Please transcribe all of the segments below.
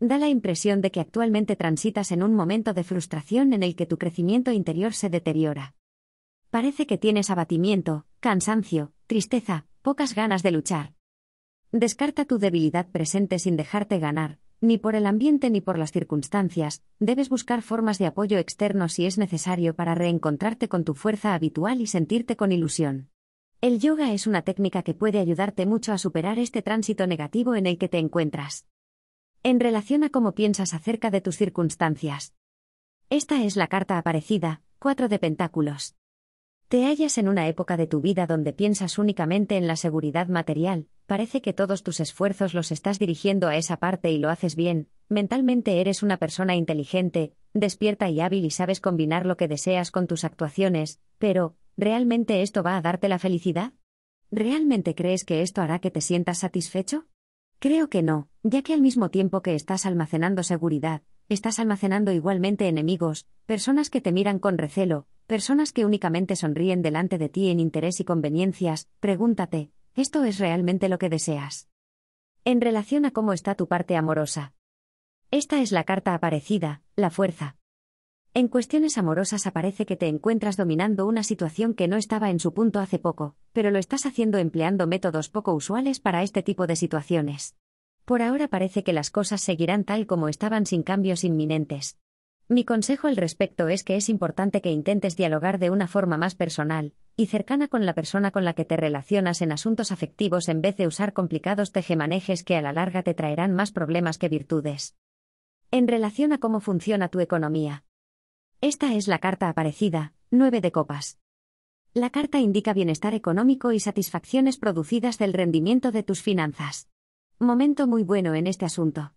Da la impresión de que actualmente transitas en un momento de frustración en el que tu crecimiento interior se deteriora. Parece que tienes abatimiento, cansancio, tristeza, pocas ganas de luchar. Descarta tu debilidad presente sin dejarte ganar, ni por el ambiente ni por las circunstancias, debes buscar formas de apoyo externo si es necesario para reencontrarte con tu fuerza habitual y sentirte con ilusión. El yoga es una técnica que puede ayudarte mucho a superar este tránsito negativo en el que te encuentras en relación a cómo piensas acerca de tus circunstancias. Esta es la carta aparecida, 4 de Pentáculos. Te hallas en una época de tu vida donde piensas únicamente en la seguridad material, parece que todos tus esfuerzos los estás dirigiendo a esa parte y lo haces bien, mentalmente eres una persona inteligente, despierta y hábil y sabes combinar lo que deseas con tus actuaciones, pero, ¿realmente esto va a darte la felicidad? ¿Realmente crees que esto hará que te sientas satisfecho? Creo que no, ya que al mismo tiempo que estás almacenando seguridad, estás almacenando igualmente enemigos, personas que te miran con recelo, personas que únicamente sonríen delante de ti en interés y conveniencias, pregúntate, ¿esto es realmente lo que deseas? En relación a cómo está tu parte amorosa. Esta es la carta aparecida, la fuerza. En cuestiones amorosas aparece que te encuentras dominando una situación que no estaba en su punto hace poco, pero lo estás haciendo empleando métodos poco usuales para este tipo de situaciones. Por ahora parece que las cosas seguirán tal como estaban sin cambios inminentes. Mi consejo al respecto es que es importante que intentes dialogar de una forma más personal y cercana con la persona con la que te relacionas en asuntos afectivos en vez de usar complicados tejemanejes que a la larga te traerán más problemas que virtudes. En relación a cómo funciona tu economía. Esta es la carta aparecida, 9 de copas. La carta indica bienestar económico y satisfacciones producidas del rendimiento de tus finanzas. Momento muy bueno en este asunto.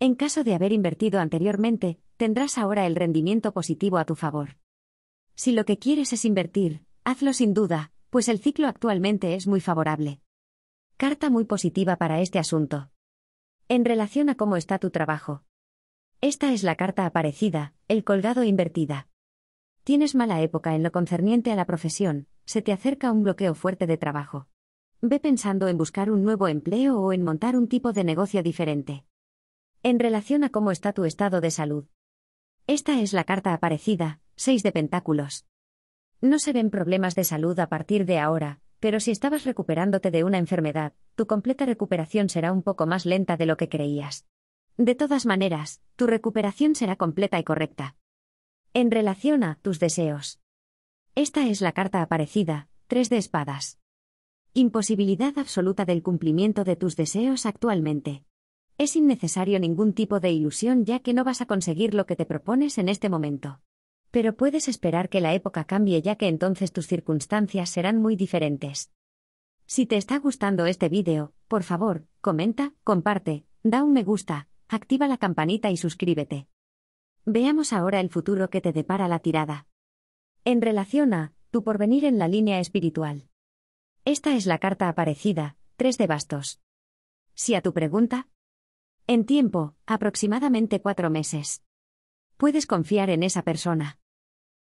En caso de haber invertido anteriormente, tendrás ahora el rendimiento positivo a tu favor. Si lo que quieres es invertir, hazlo sin duda, pues el ciclo actualmente es muy favorable. Carta muy positiva para este asunto. En relación a cómo está tu trabajo. Esta es la carta aparecida, el colgado invertida. Tienes mala época en lo concerniente a la profesión, se te acerca un bloqueo fuerte de trabajo. Ve pensando en buscar un nuevo empleo o en montar un tipo de negocio diferente. En relación a cómo está tu estado de salud. Esta es la carta aparecida, 6 de Pentáculos. No se ven problemas de salud a partir de ahora, pero si estabas recuperándote de una enfermedad, tu completa recuperación será un poco más lenta de lo que creías. De todas maneras, tu recuperación será completa y correcta en relación a tus deseos. Esta es la carta aparecida, 3 de espadas. Imposibilidad absoluta del cumplimiento de tus deseos actualmente. Es innecesario ningún tipo de ilusión ya que no vas a conseguir lo que te propones en este momento. Pero puedes esperar que la época cambie ya que entonces tus circunstancias serán muy diferentes. Si te está gustando este vídeo, por favor, comenta, comparte, da un me gusta, activa la campanita y suscríbete. Veamos ahora el futuro que te depara la tirada. En relación a, tu porvenir en la línea espiritual. Esta es la carta aparecida, 3 de bastos. Si a tu pregunta. En tiempo, aproximadamente cuatro meses. Puedes confiar en esa persona.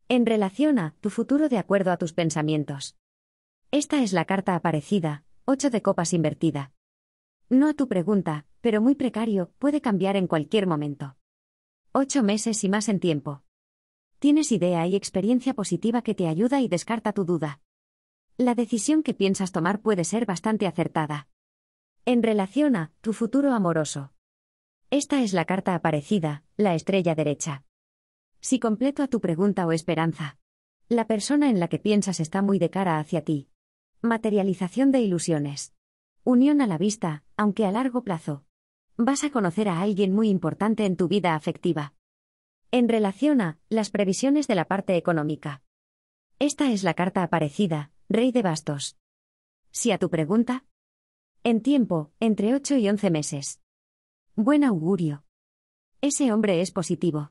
En relación a, tu futuro de acuerdo a tus pensamientos. Esta es la carta aparecida, 8 de copas invertida. No a tu pregunta, pero muy precario, puede cambiar en cualquier momento ocho meses y más en tiempo. Tienes idea y experiencia positiva que te ayuda y descarta tu duda. La decisión que piensas tomar puede ser bastante acertada. En relación a tu futuro amoroso. Esta es la carta aparecida, la estrella derecha. Si completo a tu pregunta o esperanza. La persona en la que piensas está muy de cara hacia ti. Materialización de ilusiones. Unión a la vista, aunque a largo plazo vas a conocer a alguien muy importante en tu vida afectiva. En relación a las previsiones de la parte económica. Esta es la carta aparecida, Rey de Bastos. Si a tu pregunta. En tiempo, entre 8 y 11 meses. Buen augurio. Ese hombre es positivo.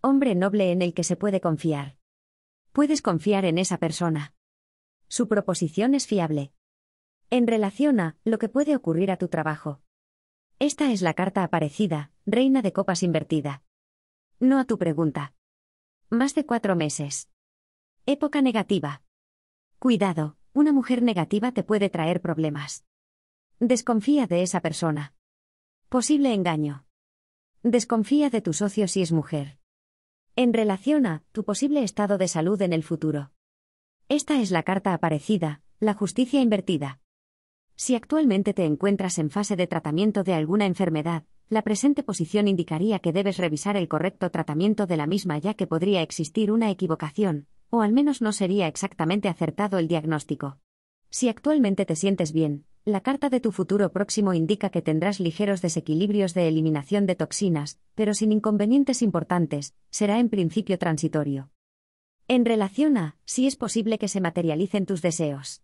Hombre noble en el que se puede confiar. Puedes confiar en esa persona. Su proposición es fiable. En relación a lo que puede ocurrir a tu trabajo. Esta es la carta aparecida, Reina de Copas Invertida. No a tu pregunta. Más de cuatro meses. Época negativa. Cuidado, una mujer negativa te puede traer problemas. Desconfía de esa persona. Posible engaño. Desconfía de tu socio si es mujer. En relación a tu posible estado de salud en el futuro. Esta es la carta aparecida, la justicia invertida. Si actualmente te encuentras en fase de tratamiento de alguna enfermedad, la presente posición indicaría que debes revisar el correcto tratamiento de la misma ya que podría existir una equivocación, o al menos no sería exactamente acertado el diagnóstico. Si actualmente te sientes bien, la carta de tu futuro próximo indica que tendrás ligeros desequilibrios de eliminación de toxinas, pero sin inconvenientes importantes, será en principio transitorio. En relación a, si es posible que se materialicen tus deseos.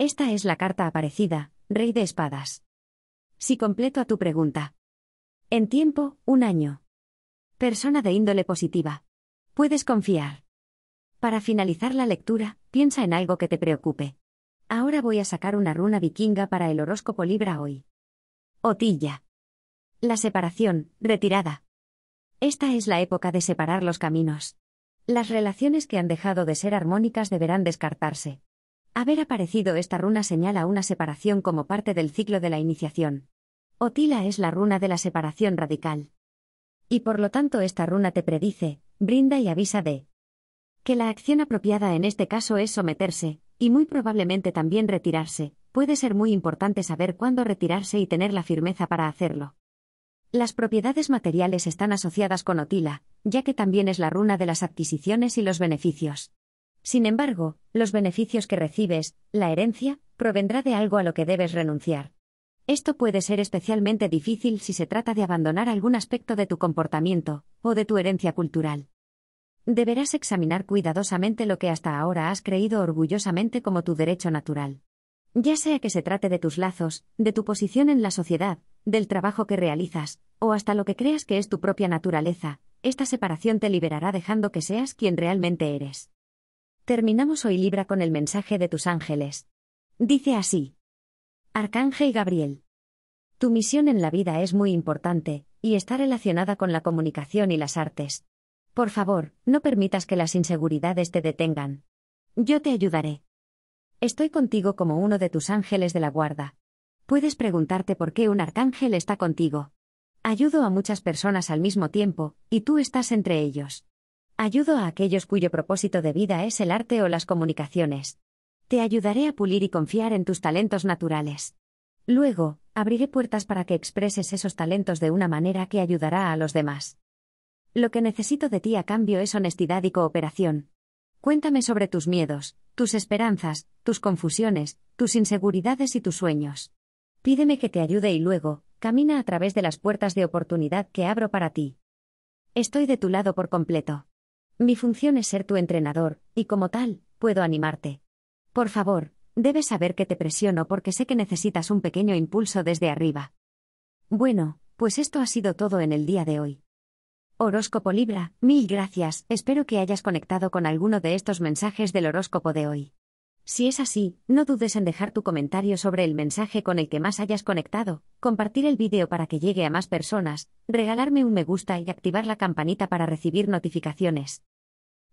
Esta es la carta aparecida, Rey de Espadas. Si completo a tu pregunta. En tiempo, un año. Persona de índole positiva. Puedes confiar. Para finalizar la lectura, piensa en algo que te preocupe. Ahora voy a sacar una runa vikinga para el horóscopo Libra hoy. Otilla. La separación, retirada. Esta es la época de separar los caminos. Las relaciones que han dejado de ser armónicas deberán descartarse. Haber aparecido esta runa señala una separación como parte del ciclo de la iniciación. Otila es la runa de la separación radical. Y por lo tanto esta runa te predice, brinda y avisa de que la acción apropiada en este caso es someterse, y muy probablemente también retirarse. Puede ser muy importante saber cuándo retirarse y tener la firmeza para hacerlo. Las propiedades materiales están asociadas con Otila, ya que también es la runa de las adquisiciones y los beneficios. Sin embargo, los beneficios que recibes, la herencia, provendrá de algo a lo que debes renunciar. Esto puede ser especialmente difícil si se trata de abandonar algún aspecto de tu comportamiento o de tu herencia cultural. Deberás examinar cuidadosamente lo que hasta ahora has creído orgullosamente como tu derecho natural. Ya sea que se trate de tus lazos, de tu posición en la sociedad, del trabajo que realizas, o hasta lo que creas que es tu propia naturaleza, esta separación te liberará dejando que seas quien realmente eres. Terminamos hoy Libra con el mensaje de tus ángeles. Dice así. Arcángel Gabriel. Tu misión en la vida es muy importante, y está relacionada con la comunicación y las artes. Por favor, no permitas que las inseguridades te detengan. Yo te ayudaré. Estoy contigo como uno de tus ángeles de la guarda. Puedes preguntarte por qué un arcángel está contigo. Ayudo a muchas personas al mismo tiempo, y tú estás entre ellos. Ayudo a aquellos cuyo propósito de vida es el arte o las comunicaciones. Te ayudaré a pulir y confiar en tus talentos naturales. Luego, abriré puertas para que expreses esos talentos de una manera que ayudará a los demás. Lo que necesito de ti a cambio es honestidad y cooperación. Cuéntame sobre tus miedos, tus esperanzas, tus confusiones, tus inseguridades y tus sueños. Pídeme que te ayude y luego, camina a través de las puertas de oportunidad que abro para ti. Estoy de tu lado por completo. Mi función es ser tu entrenador, y como tal, puedo animarte. Por favor, debes saber que te presiono porque sé que necesitas un pequeño impulso desde arriba. Bueno, pues esto ha sido todo en el día de hoy. Horóscopo Libra, mil gracias, espero que hayas conectado con alguno de estos mensajes del horóscopo de hoy. Si es así, no dudes en dejar tu comentario sobre el mensaje con el que más hayas conectado, compartir el vídeo para que llegue a más personas, regalarme un me gusta y activar la campanita para recibir notificaciones.